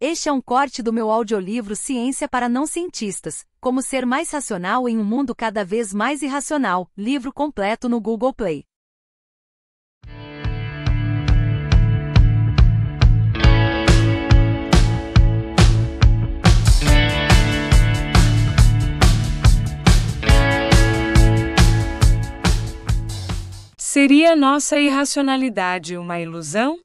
Este é um corte do meu audiolivro Ciência para Não Cientistas: Como Ser Mais Racional em um Mundo Cada Vez Mais Irracional, livro completo no Google Play. Seria nossa irracionalidade uma ilusão?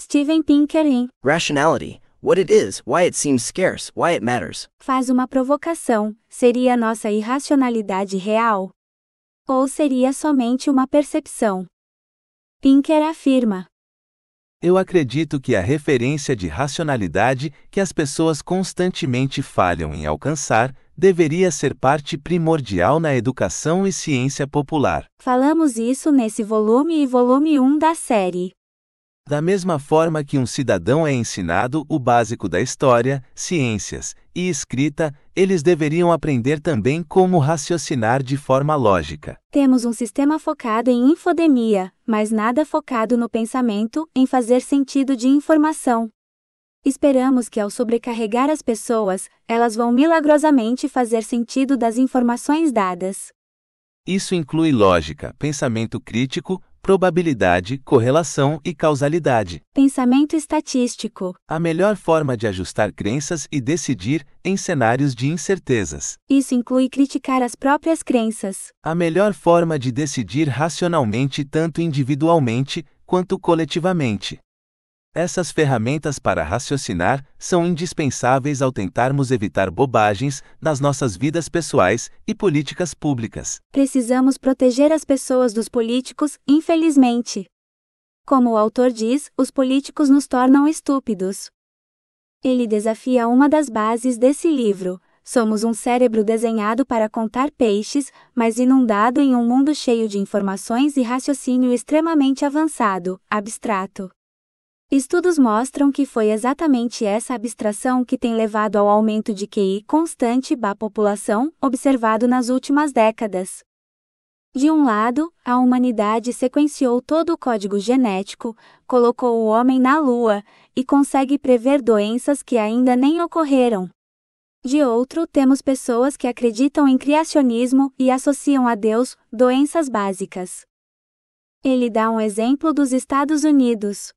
Steven Pinker em Rationality What it is, why it seems scarce, why it matters. Faz uma provocação. Seria nossa irracionalidade real? Ou seria somente uma percepção? Pinker afirma. Eu acredito que a referência de racionalidade que as pessoas constantemente falham em alcançar deveria ser parte primordial na educação e ciência popular. Falamos isso nesse volume e volume 1 da série. Da mesma forma que um cidadão é ensinado o básico da história, ciências e escrita, eles deveriam aprender também como raciocinar de forma lógica. Temos um sistema focado em infodemia, mas nada focado no pensamento, em fazer sentido de informação. Esperamos que ao sobrecarregar as pessoas, elas vão milagrosamente fazer sentido das informações dadas. Isso inclui lógica, pensamento crítico, probabilidade, correlação e causalidade. Pensamento estatístico. A melhor forma de ajustar crenças e decidir em cenários de incertezas. Isso inclui criticar as próprias crenças. A melhor forma de decidir racionalmente tanto individualmente quanto coletivamente. Essas ferramentas para raciocinar são indispensáveis ao tentarmos evitar bobagens nas nossas vidas pessoais e políticas públicas. Precisamos proteger as pessoas dos políticos, infelizmente. Como o autor diz, os políticos nos tornam estúpidos. Ele desafia uma das bases desse livro. Somos um cérebro desenhado para contar peixes, mas inundado em um mundo cheio de informações e raciocínio extremamente avançado, abstrato. Estudos mostram que foi exatamente essa abstração que tem levado ao aumento de QI constante da população, observado nas últimas décadas. De um lado, a humanidade sequenciou todo o código genético, colocou o homem na Lua e consegue prever doenças que ainda nem ocorreram. De outro, temos pessoas que acreditam em criacionismo e associam a Deus doenças básicas. Ele dá um exemplo dos Estados Unidos.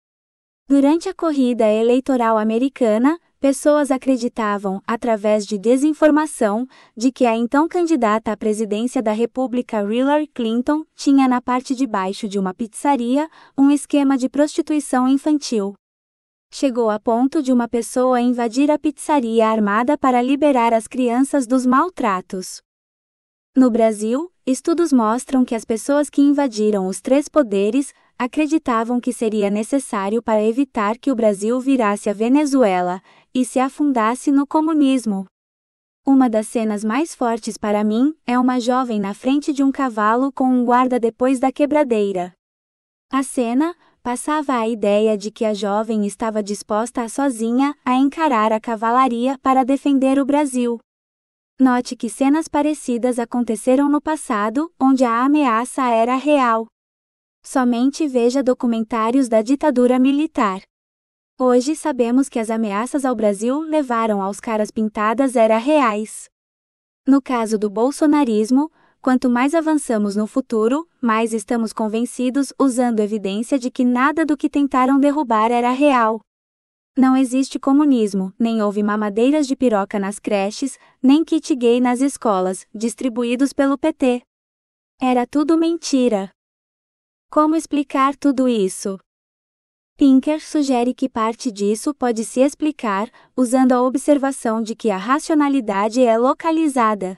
Durante a corrida eleitoral americana, pessoas acreditavam, através de desinformação, de que a então candidata à presidência da República Hillary Clinton tinha na parte de baixo de uma pizzaria um esquema de prostituição infantil. Chegou a ponto de uma pessoa invadir a pizzaria armada para liberar as crianças dos maltratos. No Brasil, estudos mostram que as pessoas que invadiram os três poderes acreditavam que seria necessário para evitar que o Brasil virasse a Venezuela e se afundasse no comunismo. Uma das cenas mais fortes para mim é uma jovem na frente de um cavalo com um guarda depois da quebradeira. A cena passava a ideia de que a jovem estava disposta a sozinha a encarar a cavalaria para defender o Brasil. Note que cenas parecidas aconteceram no passado, onde a ameaça era real. Somente veja documentários da ditadura militar. Hoje sabemos que as ameaças ao Brasil levaram aos caras pintadas era reais. No caso do bolsonarismo, quanto mais avançamos no futuro, mais estamos convencidos usando evidência de que nada do que tentaram derrubar era real. Não existe comunismo, nem houve mamadeiras de piroca nas creches, nem kit gay nas escolas, distribuídos pelo PT. Era tudo mentira. Como explicar tudo isso? Pinker sugere que parte disso pode se explicar usando a observação de que a racionalidade é localizada.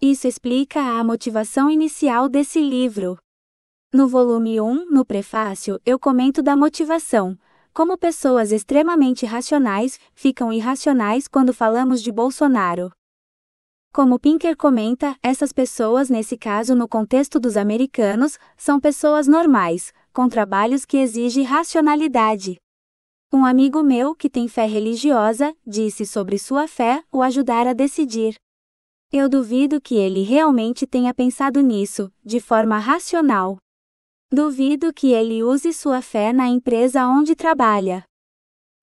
Isso explica a motivação inicial desse livro. No volume 1, no prefácio, eu comento da motivação. Como pessoas extremamente racionais ficam irracionais quando falamos de Bolsonaro. Como Pinker comenta, essas pessoas, nesse caso no contexto dos americanos, são pessoas normais, com trabalhos que exigem racionalidade. Um amigo meu que tem fé religiosa disse sobre sua fé o ajudar a decidir. Eu duvido que ele realmente tenha pensado nisso, de forma racional. Duvido que ele use sua fé na empresa onde trabalha.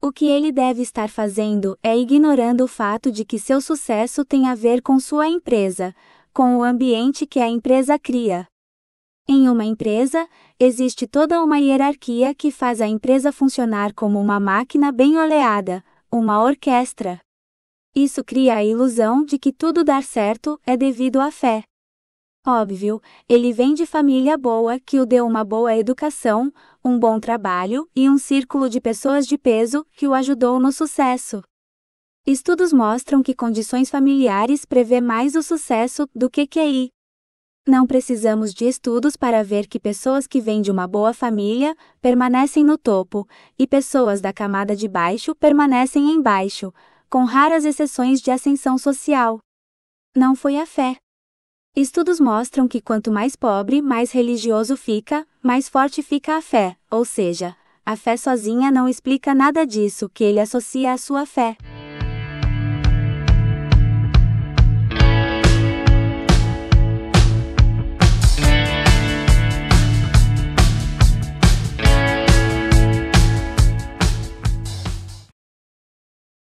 O que ele deve estar fazendo é ignorando o fato de que seu sucesso tem a ver com sua empresa, com o ambiente que a empresa cria. Em uma empresa, existe toda uma hierarquia que faz a empresa funcionar como uma máquina bem oleada, uma orquestra. Isso cria a ilusão de que tudo dar certo é devido à fé. Óbvio, ele vem de família boa que o deu uma boa educação, um bom trabalho e um círculo de pessoas de peso que o ajudou no sucesso. Estudos mostram que condições familiares prevê mais o sucesso do que QI. Não precisamos de estudos para ver que pessoas que vêm de uma boa família permanecem no topo e pessoas da camada de baixo permanecem embaixo, com raras exceções de ascensão social. Não foi a fé, Estudos mostram que quanto mais pobre, mais religioso fica, mais forte fica a fé, ou seja, a fé sozinha não explica nada disso que ele associa à sua fé.